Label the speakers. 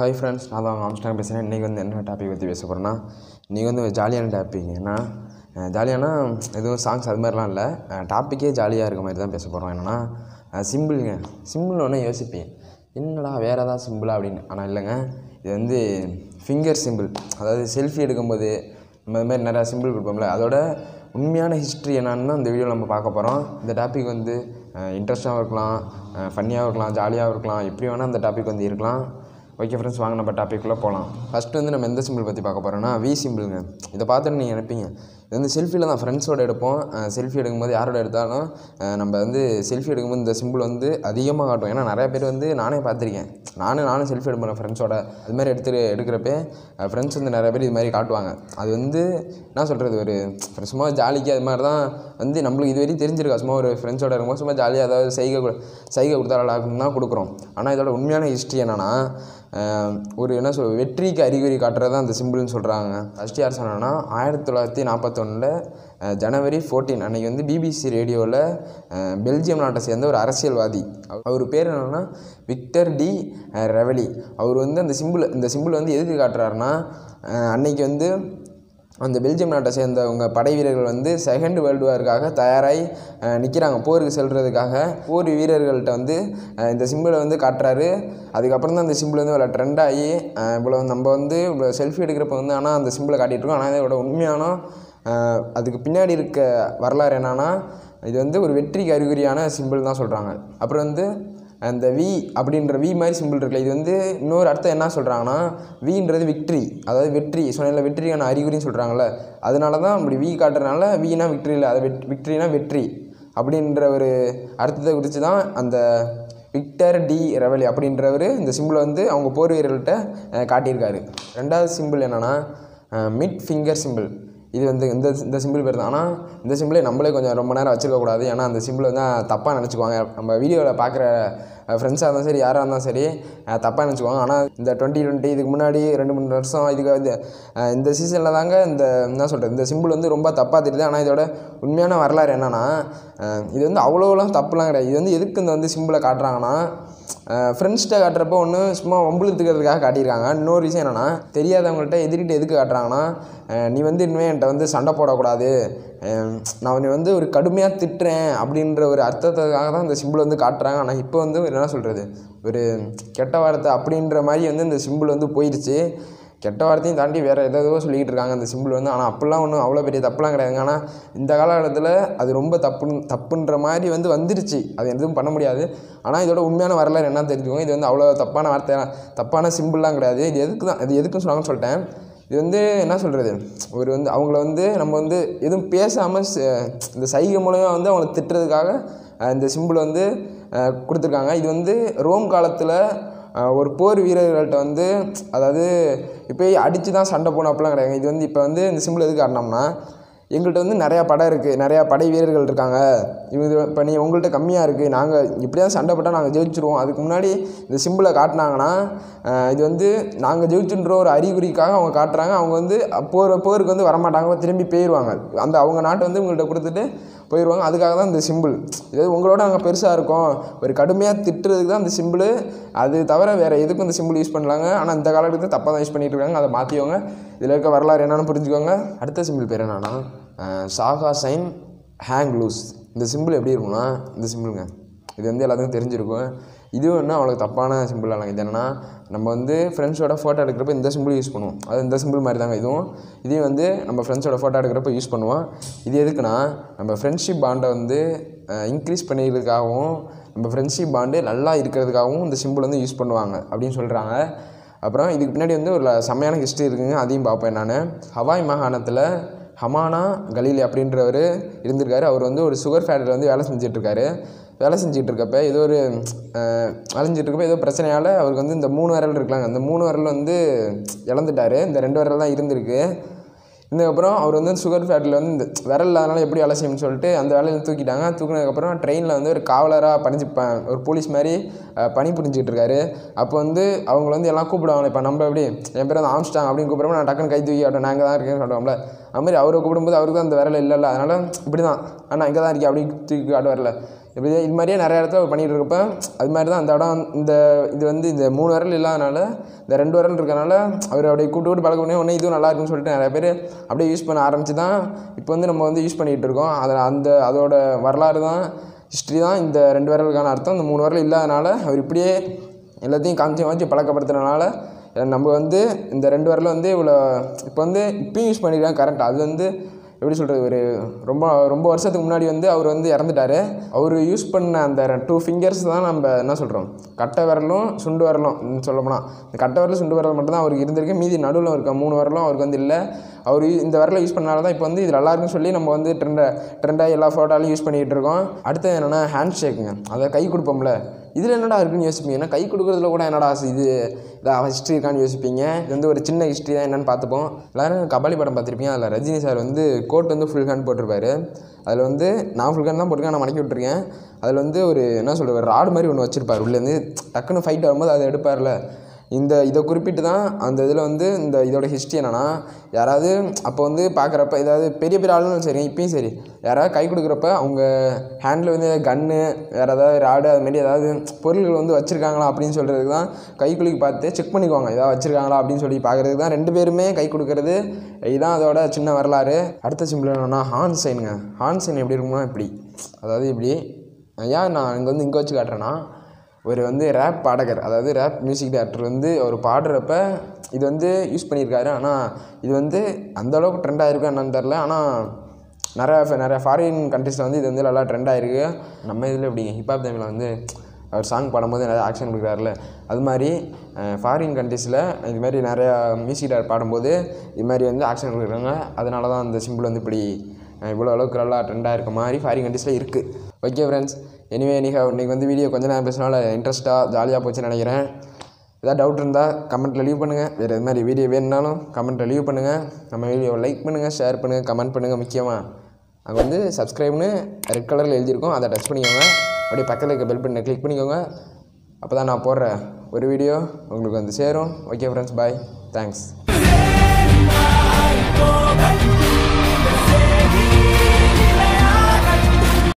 Speaker 1: hi friends நான் தான் Armstrong பேசுகிறேன் இன்றைக்கி வந்து என்ன டாபிக் பற்றி பேச போகிறேன்னா இன்றைக்கி வந்து ஜாலியான டாபிக் ஏன்னா ஜாலியானா எதுவும் சாங்ஸ் அது மாதிரிலாம் இல்லை டாப்பிக்கே ஜாலியாக இருக்க மாதிரி தான் பேச போகிறோம் என்னென்னா சிம்பிளுங்க சிம்பிள் ஒன்று யோசிப்பேன் என்னடா வேறு ஏதாவது சிம்பிளாக அப்படின்னு ஆனால் இல்லைங்க இது வந்து ஃபிங்கர் சிம்பிள் அதாவது செல்ஃபி எடுக்கும்போது நம்ம இது மாதிரி நிறையா சிம்பிள் கொடுப்போம்ல அதோட உண்மையான ஹிஸ்ட்ரி என்னான்னு இந்த வீடியோவில் நம்ம பார்க்க போகிறோம் இந்த டாபிக் வந்து இன்ட்ரெஸ்ட்டாகவும் இருக்கலாம் ஃபன்னியாகவும் இருக்கலாம் ஜாலியாகவும் இருக்கலாம் எப்படி வேணால் அந்த டாபிக் வந்து இருக்கலாம் ஓகே ஃப்ரெண்ட்ஸ் வாங்க நம்ம டாப்பிக்குள்ளே போகலாம் ஃபஸ்ட்டு வந்து நம்ம எந்த சிம்பிள் பற்றி பார்க்க போகிறோம்னா வி சிம்பிளுங்க இதை பார்த்துட்டு நீங்கள் நினைப்பீங்க இது வந்து செல்ஃபியில் தான் ஃப்ரெண்ட்ஸோடு எடுப்போம் செல்ஃபி எடுக்கும்போது யாரோட எடுத்தாலும் நம்ம வந்து செல்ஃபி எடுக்கும்போது இந்த சிம்பிள் வந்து அதிகமாக காட்டும் ஏன்னா நிறைய பேர் வந்து நானே பார்த்துருக்கேன் நானும் நானும் செல்ஃபி எடுப்பேன் ஃப்ரெண்ட்ஸோட அது மாதிரி எடுத்து எடுக்கிறப்பே ஃப்ரெண்ட்ஸ் வந்து நிறைய பேர் இது மாதிரி காட்டுவாங்க அது வந்து என்ன சொல்கிறது ஒரு சும்மா ஜாலிக்கு அது மாதிரி தான் வந்து நம்மளுக்கு இது வரையும் தெரிஞ்சிருக்கா சும்மா ஒரு ஃப்ரெண்ட்ஸோட இருக்கும்போது சும்மா ஜாலியாக அதாவது சைகை சைகை கொடுத்தாலும் தான் கொடுக்குறோம் ஆனால் இதோட உண்மையான ஹிஸ்ட்ரி என்னென்னா ஒரு என்ன சொல் வெற்றிக்கு அறிகுறி காட்டுறது தான் அந்த சிம்பிள்னு சொல்கிறாங்க ஃபஸ்ட்டு யார் சொன்னான்னா ஆயிரத்தி தொள்ளாயிரத்தி நாற்பத்தொன்னில் ஜனவரி ஃபோர்டீன் அன்றைக்கி வந்து பிபிசி ரேடியோவில் பெல்ஜியம் நாட்டை சேர்ந்த ஒரு அரசியல்வாதி அவர் பேர் என்னென்னா விக்டர் டி ரெவலி அவர் வந்து அந்த சிம்பிள் இந்த சிம்பிள் வந்து எதுக்கு காட்டுறாருன்னா அன்னைக்கு வந்து அந்த பெல்ஜியம் நாட்டை சேர்ந்தவங்க படை வீரர்கள் வந்து செகண்ட் வேர்ல்டு வார்க்காக தயாராகி நிற்கிறாங்க போருக்கு செல்கிறதுக்காக போர் வீரர்கள்ட்ட வந்து இந்த சிம்பிளை வந்து காட்டுறாரு அதுக்கப்புறம் தான் அந்த சிம்பிள் வந்து இவ்வளோ ஆகி இவ்வளோ நம்ம வந்து இவ்வளோ செல்ஃபி எடுக்கிறப்ப வந்து ஆனால் அந்த சிம்பிளை காட்டிகிட்ருக்கோம் ஆனால் இதோட உண்மையான அதுக்கு பின்னாடி இருக்க வரலாறு என்னென்னா இது வந்து ஒரு வெற்றிக்கு அறிகுறியான சிம்பிள் தான் சொல்கிறாங்க அப்புறம் வந்து அந்த வி அப்படின்ற வி மாதிரி சிம்பிள் இருக்குல்ல இது வந்து இன்னொரு அர்த்தம் என்ன சொல்கிறாங்கன்னா வீன்றது விக்ட்ரி அதாவது வெற்றி சொன்ன வெற்றியான அறிகுறின்னு சொல்கிறாங்கல்ல அதனால தான் அப்படி வி காட்டுறதுனால வீனா விக்ட்ரி இல்லை அதை வெட் விக்ட்ரினா வெற்றி அப்படின்ற ஒரு அர்த்தத்தை குறித்து தான் அந்த விக்டர் டி ரெவலி அப்படின்றவர் இந்த சிம்பிளை வந்து அவங்க போர் வீரர்கள்ட்ட காட்டியிருக்காரு ரெண்டாவது சிம்பிள் என்னென்னா மிட் ஃபிங்கர் சிம்பிள் இது வந்து இந்த இந்த சிம்பிள் பேர் தான் ஆனால் இந்த சிம்பிளே நம்மளே கொஞ்சம் ரொம்ப நேரம் வச்சுருக்கக்கூடாது ஏன்னா அந்த சிம்பிள் வந்து தப்பாக நினச்சிக்குவாங்க நம்ம வீடியோவில் பார்க்குற ஃப்ரெண்ட்ஸாக இருந்தாலும் சரி யாராக இருந்தாலும் சரி தப்பாக நினச்சிக்குவாங்க ஆனால் இந்த டுவெண்ட்டி டுவெண்ட்டி இதுக்கு முன்னாடி ரெண்டு மூணு வருஷம் இதுக்கு வந்து இந்த சீசனில் தாங்க இந்த என்ன சொல்கிறது இந்த சிம்பிள் வந்து ரொம்ப தப்பாக தெரியுது ஆனால் இதோட உண்மையான வரலாறு என்னென்னா இது வந்து அவ்வளோலாம் தப்புலாம் கிடையாது இது வந்து எதுக்கு இந்த வந்து சிம்பிளை காட்டுறாங்கன்னா ஃப்ரெண்ட்ஸ்கிட்ட காட்டுறப்போ ஒன்று சும்மா வம்புழுத்துக்கிறதுக்காக காட்டியிருக்காங்க இன்னொரு விஷயம் என்னென்னா தெரியாதவங்கள்ட்ட எதிர்கிட்ட எதுக்கு காட்டுறாங்கன்னா நீ வந்து இனிமேல் என்கிட்ட வந்து சண்டை போடக்கூடாது நான் அவனை வந்து ஒரு கடுமையாக திட்டுறேன் அப்படின்ற ஒரு அர்த்தத்துக்காக தான் இந்த சிம்பிள் வந்து காட்டுறாங்க ஆனால் இப்போ வந்து என்ன சொல்கிறது ஒரு கெட்ட வார்த்தை அப்படின்ற மாதிரி வந்து இந்த சிம்பிள் வந்து போயிடுச்சு கெட்ட வார்த்தையும் தாண்டி வேறு எதோ சொல்லிக்கிட்டு இருக்காங்க அந்த சிம்பிள் வந்து ஆனால் அப்போல்லாம் ஒன்றும் அவ்வளோ பெரிய தப்புலாம் கிடையாதுங்க ஆனால் இந்த காலகட்டத்தில் அது ரொம்ப தப்புன்னு தப்புன்ற மாதிரி வந்து வந்துருச்சு அது எதுவும் பண்ண முடியாது ஆனால் இதோட உண்மையான வரலாறு என்ன தெரிஞ்சுக்கோங்க இது வந்து அவ்வளோ தப்பான வார்த்தை தப்பான சிம்பிள்லாம் கிடையாது இது எதுக்கு தான் இது எதுக்குன்னு சொன்னாங்கன்னு சொல்லிட்டேன் இது வந்து என்ன சொல்கிறது ஒரு வந்து அவங்கள வந்து நம்ம வந்து எதுவும் பேசாமல் இந்த சைகை மூலயமா வந்து அவங்கள திட்டுறதுக்காக இந்த சிம்பிள் வந்து கொடுத்துருக்காங்க இது வந்து ரோம் காலத்தில் ஒரு போர் வீரர்கள்ட்ட வந்து அதாவது இப்போ அடித்து தான் சண்டை அப்படிலாம் கிடையாது இது வந்து இப்போ வந்து இந்த சிம்பிள் எதுக்கு காரணம்னா எங்கள்கிட்ட வந்து நிறையா படம் இருக்குது நிறையா படை வீரர்கள் இருக்காங்க இது இப்போ நீ உங்கள்கிட்ட கம்மியாக இருக்குது நாங்கள் இப்படியாவது சண்டை போட்டால் நாங்கள் ஜெயிச்சிருவோம் அதுக்கு முன்னாடி இந்த சிம்பிளை காட்டினாங்கன்னா இது வந்து நாங்கள் ஜெயிச்சுன்ற ஒரு அறிகுறிக்காக அவங்க காட்டுறாங்க அவங்க வந்து போர் போருக்கு வந்து வரமாட்டாங்க திரும்பி போயிடுவாங்க அந்த அவங்க நாட்டை வந்து உங்கள்கிட்ட கொடுத்துட்டு போயிடுவாங்க அதுக்காக தான் இந்த சிம்பிள் இதாவது உங்களோட நாங்கள் பெருசாக இருக்கோம் ஒரு கடுமையாக திட்டுறதுக்கு தான் இந்த சிம்பிள் அது தவிர வேறு எதுக்கும் இந்த சிம்பிள் யூஸ் பண்ணலாங்க ஆனால் இந்த காலகட்டத்தில் தப்பாக தான் யூஸ் பண்ணிகிட்டு இருக்காங்க அதை மாற்றிவங்க இதில் இருக்க வரலாறு என்னென்னு புரிஞ்சுக்கோங்க அடுத்த சிம்பிள் பேர் என்னன்னா சாகா சைன் ஹேங் லூஸ் இந்த சிம்பிள் எப்படி இருக்கும்னா இந்த சிம்பிளுங்க இது வந்து எல்லாத்துக்கும் தெரிஞ்சிருக்கும் இதுவும் என்ன அவ்வளோ தப்பான இல்லைங்க இது என்னென்னா நம்ம வந்து ஃப்ரெண்ட்ஸோட ஃபோட்டோ எடுக்கிறப்ப இந்த சிம்பிள் யூஸ் பண்ணுவோம் அது இந்த சிம்பிள் மாதிரி தாங்க இதுவும் இதையும் வந்து நம்ம ஃப்ரெண்ட்ஸோட ஃபோட்டோ எடுக்கிறப்ப யூஸ் பண்ணுவோம் இது எதுக்குன்னா நம்ம ஃப்ரெண்ட்ஷிப் பாண்டை வந்து இன்க்ரீஸ் பண்ணிக்கிறதுக்காகவும் நம்ம ஃப்ரெண்ட்ஷிப் பாண்டு நல்லா இருக்கிறதுக்காகவும் இந்த சிம்பிள் வந்து யூஸ் பண்ணுவாங்க அப்படின்னு சொல்கிறாங்க அப்புறம் இதுக்கு பின்னாடி வந்து ஒரு சமையான ஹிஸ்ட்ரி இருக்குங்க அதையும் பார்ப்பேன் நான் ஹவாய் மாகாணத்தில் ஹமானா கலீலி அப்படின்றவர் இருந்திருக்காரு அவர் வந்து ஒரு சுகர் ஃபேக்டரியில் வந்து வேலை செஞ்சிட்ருக்காரு வேலை செஞ்சுட்டு இருக்கப்ப ஏதோ ஒரு அலைஞ்சிட்ருக்கப்ப ஏதோ பிரச்சனையால் அவருக்கு வந்து இந்த மூணு விரல் இருக்கலாங்க அந்த மூணு விரல் வந்து இழந்துட்டார் இந்த ரெண்டு விரல் தான் இருந்திருக்கு இதுக்கப்புறம் அவர் வந்து சுகர் ஃபேக்ட்ரியில் வந்து இந்த விரல் இல்லாதனால எப்படி அலசியம்னு சொல்லிட்டு அந்த வேலையில் தூக்கிட்டாங்க தூக்கினதுக்கப்புறம் ட்ரெயினில் வந்து ஒரு காவலராக பணிஞ்சு ஒரு போலீஸ் மாதிரி பணி புரிஞ்சுக்கிட்டு இருக்காரு அப்போ வந்து அவங்க வந்து எல்லாம் கூப்பிடுவாங்க இப்போ நம்ம எப்படி என் பேர் வந்து ஆம்ஸ்டாங் அப்படின்னு கூப்பிடுறப்ப நான் டக்குன்னு கை தூக்கி நான் நாங்கள் தான் இருக்கேன்னு சொல்லுவோம்ல மாதிரி அவரை கூப்பிடும்போது அவருக்கு தான் அந்த விரல் இல்லைல்ல அதனால் இப்படி தான் ஆனால் இங்கே தான் இருக்கேன் அப்படின்னு தூக்கி காட்டு வரல எப்படி இது மாதிரியே நிறைய இடத்துல பண்ணிகிட்டு இருக்கப்போ அது மாதிரி தான் அந்த இடம் இந்த இது வந்து இந்த மூணு விரல் இல்லாதனால இந்த ரெண்டு வரல் இருக்கனால அவர் அப்படியே கூட்டு கூட்டு பழக்க உடனே இதுவும் நல்லா இருக்குன்னு சொல்லிட்டு நிறைய பேர் அப்படியே யூஸ் பண்ண ஆரம்பிச்சு தான் இப்போ வந்து நம்ம வந்து யூஸ் பண்ணிகிட்டு இருக்கோம் அதில் அந்த அதோட வரலாறு தான் ஹிஸ்ட்ரி தான் இந்த ரெண்டு விரலுக்கான அர்த்தம் இந்த மூணு வரல் இல்லாதனால அவர் இப்படியே எல்லாத்தையும் காமிச்சு காமிச்சு பழக்கப்படுத்துறதுனால நம்ம வந்து இந்த ரெண்டு வரலும் வந்து இவ்வளோ இப்போ வந்து இப்போயும் யூஸ் பண்ணிக்கிறேன் கரண்ட் அது வந்து எப்படி சொல்கிறது ஒரு ரொம்ப ரொம்ப வருஷத்துக்கு முன்னாடி வந்து அவர் வந்து இறந்துட்டார் அவர் யூஸ் பண்ண அந்த டூ ஃபிங்கர்ஸ் தான் நம்ம என்ன சொல்கிறோம் கட்டை விரலும் சுண்டு சொல்ல சொல்லப்போனால் இந்த கட்டை விரலும் சுண்டு வரலும் மட்டும்தான் அவருக்கு இருந்திருக்கு மீதி நடுவில் இருக்க மூணு வரலும் அவருக்கு வந்து இல்லை அவர் இந்த விரலை யூஸ் பண்ணால தான் இப்போ வந்து இது நல்லாயிருக்குன்னு சொல்லி நம்ம வந்து ட்ரெண்டை ட்ரெண்டாக எல்லா ஃபோட்டோலையும் யூஸ் பண்ணிகிட்டு இருக்கோம் அடுத்தது என்னென்னா ஹேண்ட் ஷேக்குங்க அதை கை கொடுப்போம்ல இதில் என்னடா இருக்குன்னு யோசிப்பீங்கன்னா கை கொடுக்குறதுல கூட என்னடா இது ஹிஸ்ட்ரி இருக்கான்னு யோசிப்பீங்க இது வந்து ஒரு சின்ன ஹிஸ்ட்ரி தான் என்னென்னு பார்த்துப்போம் எல்லோரும் கபாலி படம் பார்த்துருப்பீங்க அதில் ரஜினி சார் வந்து கோட் வந்து ஃபுல் ஹேண்ட் போட்டிருப்பாரு அதில் வந்து நான் ஃபுல் ஹேண்ட் தான் போட்டிருக்கேன் நான் மணக்கி விட்டுருக்கேன் அதில் வந்து ஒரு என்ன சொல்கிற ஒரு ராடு மாதிரி ஒன்று வச்சுருப்பார் உள்ளேருந்து டக்குன்னு ஃபைட் வரும்போது அதை எடுப்பார்ல இந்த இதை குறிப்பிட்டு தான் அந்த இதில் வந்து இந்த இதோட ஹிஸ்ட்ரி என்னென்னா யாராவது அப்போ வந்து பார்க்குறப்ப ஏதாவது பெரிய பெரிய ஆளுங்களும் சரி இப்பயும் சரி யாராவது கை கொடுக்குறப்ப அவங்க ஹேண்டில் வந்து கன்று வேறு ஏதாவது ராடு அதுமாரி ஏதாவது பொருள்கள் வந்து வச்சுருக்காங்களா அப்படின்னு சொல்கிறதுக்கு தான் கை குலுக்கி பார்த்து செக் பண்ணிக்குவாங்க ஏதாவது வச்சுருக்காங்களா அப்படின்னு சொல்லி பார்க்குறதுக்கு தான் ரெண்டு பேருமே கை கொடுக்கறது இதுதான் அதோட சின்ன வரலாறு அடுத்த சிம்பிள் என்னென்னா ஹான் சைனுங்க ஹான் சைன் எப்படி இருக்குமோ இப்படி அதாவது இப்படி ஏன் நான் இங்கே வந்து இங்கே வச்சு காட்டுறேன்னா ஒரு வந்து ரேப் பாடகர் அதாவது ரேப் மியூசிக் டேரக்டர் வந்து அவர் பாடுறப்ப இது வந்து யூஸ் பண்ணியிருக்காரு ஆனால் இது வந்து அந்தளவுக்கு ட்ரெண்டாக இருக்கும் என்னன்னு தெரில ஆனால் நிறையா நிறையா ஃபாரின் கண்ட்ரிஸில் வந்து இது வந்து நல்லா ட்ரெண்டாக இருக்குது நம்ம இதில் எப்படிங்க ஹிப்ஹாப் தமிழில் வந்து அவர் சாங் பாடும்போது நிறையா ஆக்ஷன் கொடுக்குறாருல அது மாதிரி ஃபாரின் கண்ட்ரீஸில் இது மாதிரி நிறையா மியூசிக் டேரக்டர் பாடும்போது இது மாதிரி வந்து ஆக்ஷன் கொடுக்குறாங்க அதனால தான் அந்த சிம்பிள் வந்து இப்படி இவ்வளோ அளவுக்கு நல்லா ட்ரெண்டாக இருக்க மாதிரி ஃபாரின் கண்ட்ரிஸில் இருக்குது ஓகே ஃப்ரெண்ட்ஸ் எனிவே இன்றைக்கி இன்றைக்கி வந்து வீடியோ கொஞ்சம் நேரம் பேசினால இன்ட்ரெஸ்ட்டாக ஜாலியாக போச்சுன்னு நினைக்கிறேன் எதாவது டவுட் இருந்தால் கமெண்ட்டில் லீவ் பண்ணுங்கள் வேறு எது மாதிரி வீடியோ வேணுனாலும் கமெண்ட்டில் லீவ் பண்ணுங்கள் நம்ம வீடியோவை லைக் பண்ணுங்கள் ஷேர் பண்ணுங்கள் கமெண்ட் பண்ணுங்கள் முக்கியமாக அங்கே வந்து சப்ஸ்கிரைப்னு ரெட் கலரில் எழுதியிருக்கோம் அதை டச் பண்ணிக்கோங்க அப்படியே பக்கத்தில் இருக்க பெல் பட்டனை கிளிக் பண்ணிக்கோங்க அப்போ தான் நான் போடுற ஒரு வீடியோ உங்களுக்கு வந்து சேரும் ஓகே ஃப்ரெண்ட்ஸ் பாய் தேங்க்ஸ்